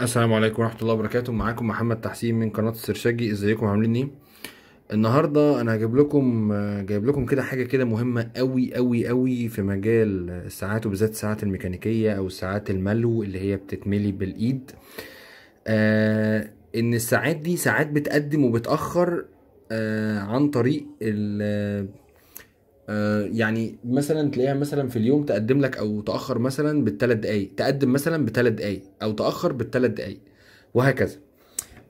السلام عليكم ورحمه الله وبركاته معاكم محمد تحسين من قناه السرشاجي ازيكم عاملين ايه النهارده انا هجيب لكم جايب لكم كده حاجه كده مهمه قوي قوي قوي في مجال الساعات وبالذات الساعات الميكانيكيه او الساعات الملو اللي هي بتتملي بالايد آه ان الساعات دي ساعات بتقدم وبتاخر آه عن طريق آه، يعني مثلا تلاقيها مثلا في اليوم تقدم لك او تاخر مثلا بالثلاث دقائق تقدم مثلا بثلاث دقائق او تاخر بالثلاث دقائق وهكذا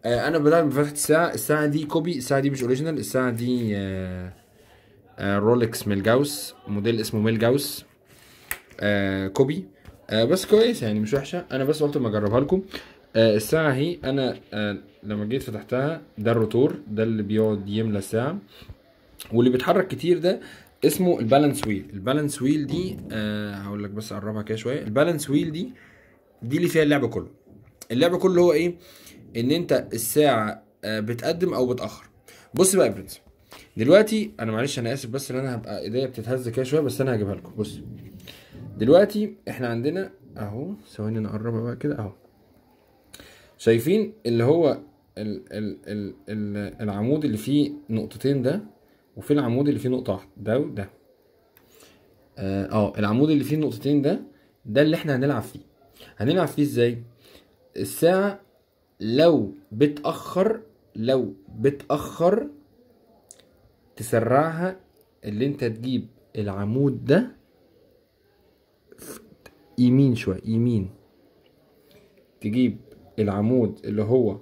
آه، انا بدل ما فتحت الساعه الساعه دي كوبي الساعه دي مش اوريجينال الساعه دي رولكس آه، ميلجاوس موديل اسمه ميلجاوس كوبي بس كويسه يعني مش وحشه انا بس قلت ما اجربها لكم الساعه اهي انا لما جيت فتحتها ده الروتور ده اللي بيقعد يملى الساعه واللي بيتحرك كتير ده اسمه البالانس ويل البالانس ويل دي آه هقول لك بس اقربها كده شويه البالانس ويل دي دي اللي فيها اللعب كله اللعب كله هو ايه ان انت الساعه آه بتقدم او بتاخر بص بقى يا برنس دلوقتي انا معلش انا اسف بس ان انا هبقى ايديا بتتهز كده شويه بس انا هجيبها لكم بص دلوقتي احنا عندنا اهو ثواني نقربها بقى كده اهو شايفين اللي هو ال ال ال العمود اللي فيه نقطتين ده وفي العمود اللي فيه نقطه واحده ده وده اه, آه، العمود اللي فيه نقطتين ده ده اللي احنا هنلعب فيه هنلعب فيه ازاي الساعه لو بتاخر لو بتاخر تسرعها اللي انت تجيب العمود ده يمين شويه يمين تجيب العمود اللي هو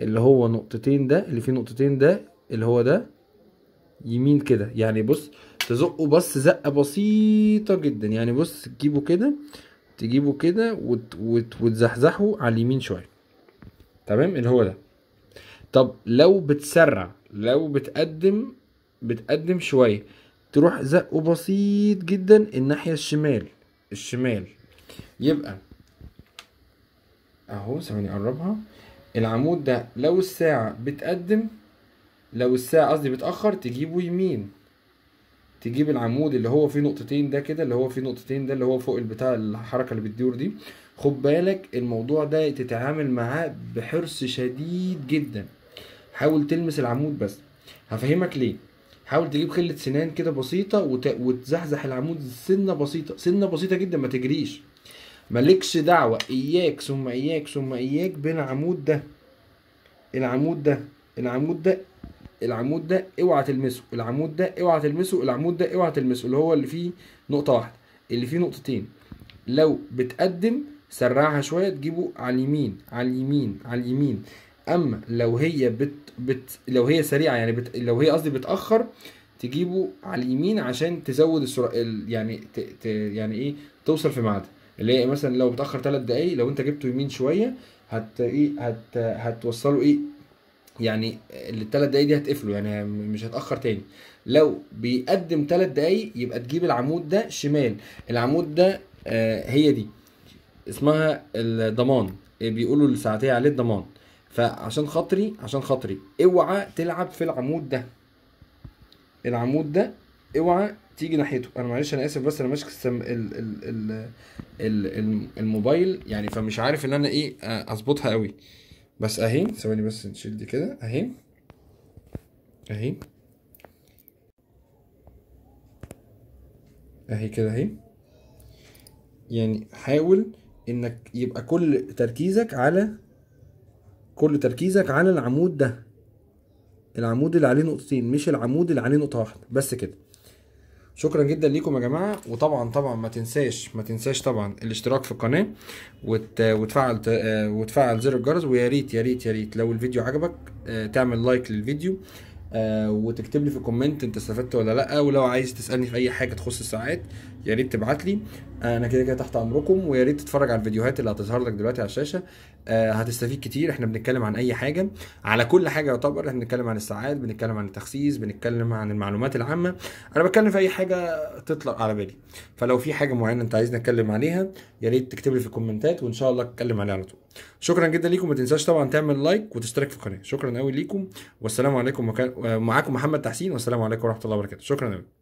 اللي هو نقطتين ده اللي فيه نقطتين ده اللي هو ده يمين كده يعني بص تزقه بس زقه بسيطه جدا يعني بص تجيبه كده تجيبه كده وت... وت... وتزحزحه على اليمين شويه تمام اللي هو ده طب لو بتسرع لو بتقدم بتقدم شويه تروح زقه بسيط جدا الناحيه الشمال الشمال يبقى اهو ثواني اقربها العمود ده لو الساعه بتقدم لو الساعة قصدي بتأخر تجيبه يمين تجيب العمود اللي هو فيه نقطتين ده كده اللي هو فيه نقطتين ده اللي هو فوق البتاع الحركة اللي بتدور دي خد بالك الموضوع ده تتعامل معاه بحرص شديد جدا حاول تلمس العمود بس هفهمك ليه حاول تجيب خلة سنان كده بسيطة وت... وتزحزح العمود سنة بسيطة سنة بسيطة جدا ما تجريش مالكش دعوة إياك ثم إياك ثم إياك بين العمود ده العمود ده العمود ده العمود ده اوعى تلمسه العمود ده اوعى تلمسه العمود ده اوعى تلمسه اللي هو اللي فيه نقطه واحده اللي فيه نقطتين لو بتقدم سرعها شويه تجيبه على اليمين على اليمين على اليمين اما لو هي بت, بت لو هي سريعه يعني بت لو هي قصدي بتاخر تجيبه على اليمين عشان تزود السرعه يعني ت... ت... يعني ايه توصل في ميعادها اللي هي مثلا لو بتاخر ثلاث دقايق لو انت جبته يمين شويه هت ايه هت هتوصله ايه يعني الثلاث دقايق دي هتقفله يعني مش هتاخر تاني لو بيقدم ثلاث دقايق يبقى تجيب العمود ده شمال العمود ده آه هي دي اسمها الضمان بيقولوا الساعتين عليه الضمان فعشان خاطري عشان خاطري اوعى تلعب في العمود ده العمود ده اوعى تيجي ناحيته انا معلش انا اسف بس انا ماسك السم... ال... ال... ال... ال... الموبايل يعني فمش عارف ان انا ايه آه، اظبطها قوي بس اهي ثواني بس نشيل دي كده اهي اهي اهي كده اهي يعني حاول انك يبقى كل تركيزك على كل تركيزك على العمود ده العمود اللي عليه نقطتين مش العمود اللي عليه نقطه واحده بس كده شكرا جدا ليكم يا جماعه وطبعا طبعا ما تنساش ما تنساش طبعا الاشتراك في القناه وت... وتفعل وتفعل زر الجرس ويا ريت يا ريت يا ريت لو الفيديو عجبك آه، تعمل لايك للفيديو آه، وتكتب لي في الكومنت انت استفدت ولا لا ولو عايز تسالني في اي حاجه تخص الساعات يا ريت تبعت لي انا كده كده تحت امركم ويا ريت تتفرج على الفيديوهات اللي هتظهر لك دلوقتي على الشاشه آه، هتستفيد كتير احنا بنتكلم عن اي حاجه على كل حاجه يعتبر احنا بنتكلم عن الساعات بنتكلم عن التخسيس بنتكلم عن المعلومات العامه انا بتكلم في اي حاجه تطلق على بالي فلو في حاجه معينه انت عايزني اتكلم عليها يا ريت تكتب لي في الكومنتات وان شاء الله اتكلم عليها على طول شكرا جدا ليكم ما تنساش طبعا تعمل لايك وتشترك في القناه شكرا قوي ليكم والسلام عليكم وكان... آه، معاكم محمد تحسين والسلام عليكم ورحمه الله وبركاته شكرا قوي